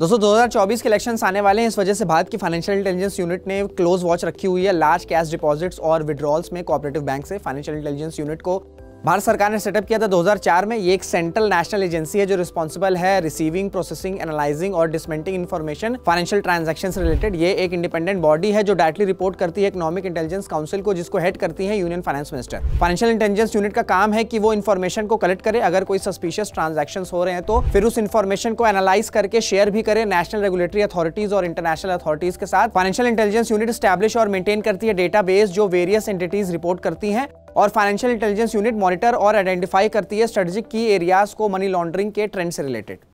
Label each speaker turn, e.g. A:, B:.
A: दोस्तों 2024 के इलेक्शंस आने वाले हैं इस वजह से भारत की फाइनेंशियल इंटेलिजेंस यूनिट ने क्लोज वॉच रखी हुई है लार्ज कैश डिपॉजिट्स और विड्रॉल्स में कॉपरेटिव बैंक से फाइनेंशियल इंटेलिजेंस यूनिट को भारत सरकार ने सेटअप किया था 2004 में ये एक सेंट्रल नेशनल एजेंसी है जो रिस्पॉन्सिबल है रिसीविंग प्रोसेसिंग एनालाइजिंग और disseminating information financial transaction related ये एक इंडिपेंडेंट बॉडी है जो डायरेक्टली रिपोर्ट करती है इकोनॉमिक इंटेलिजेंस काउंसिल को जिसको हेड करती है union finance minister financial intelligence unit का काम है कि वो इन्फॉर्मेशन को कलेक्ट करे अगर कोई सस्पिशियस ट्रांजेक्शन हो रहे हैं तो फिर उस इन्फॉर्मेशन को एनालाइज करके शेयर भी करे नेशनल रेगुलेटरी अथॉरिटीज और इंटरनेशनल अथॉरिटीज के साथ फाइनेंशियल इंटेलिजेंस यूनिट स्टैब्लिश और मेंटेन करती है डेटाबेस जो वेरियस एंटिटीज रिपोर्ट करती है और फाइनेंशियल इंटेलिजेंस यूनिट मॉनिटर और आइडेंटिफाई करती है स्ट्रेटेजिक की एरियाज को मनी लॉन्ड्रिंग के ट्रेंड से रिलेटेड